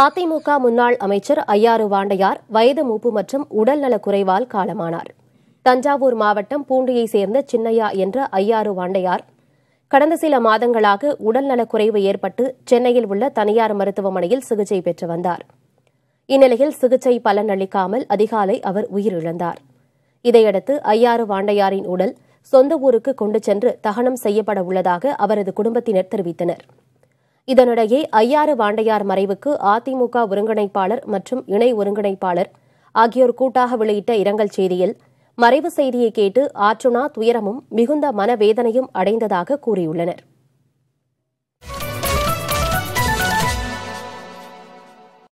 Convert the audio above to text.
அதிமுக முன்னாள் அமைச்சர் ஐயாறு வாண்டையார் வயது மூப்பு மற்றும் உடல்நலக் குறைவால் காலமானார் தஞ்சாவூர் மாவட்டம் பூண்டியை சேர்ந்த சின்னையா என்ற ஐயாறு வாண்டையார் கடந்த சில மாதங்களாக உடல்நலக் குறைவு ஏற்பட்டு சென்னையில் உள்ள தனியார் மருத்துவமனையில் சிகிச்சை பெற்று வந்தார் இந்நிலையில் சிகிச்சை பலனளிக்காமல் அதிகாலை அவர் உயிரிழந்தார் இதையடுத்து ஐயாறு வாண்டையாரின் உடல் சொந்த ஊருக்கு கொண்டு சென்று தகனம் செய்யப்பட உள்ளதாக அவரது குடும்பத்தினர் தெரிவித்தனா் இதனிடையே ஐயாறு வாண்டையார் மறைவுக்கு அதிமுக ஒருங்கிணைப்பாளர் மற்றும் இணை ஒருங்கிணைப்பாளர் ஆகியோர் கூட்டாக வெளியிட்ட இரங்கல் செய்தியில் மறைவு செய்தியை கேட்டு ஆற்றுனா துயரமும் மிகுந்த மனவேதனையும் அடைந்ததாக கூறியுள்ளனா்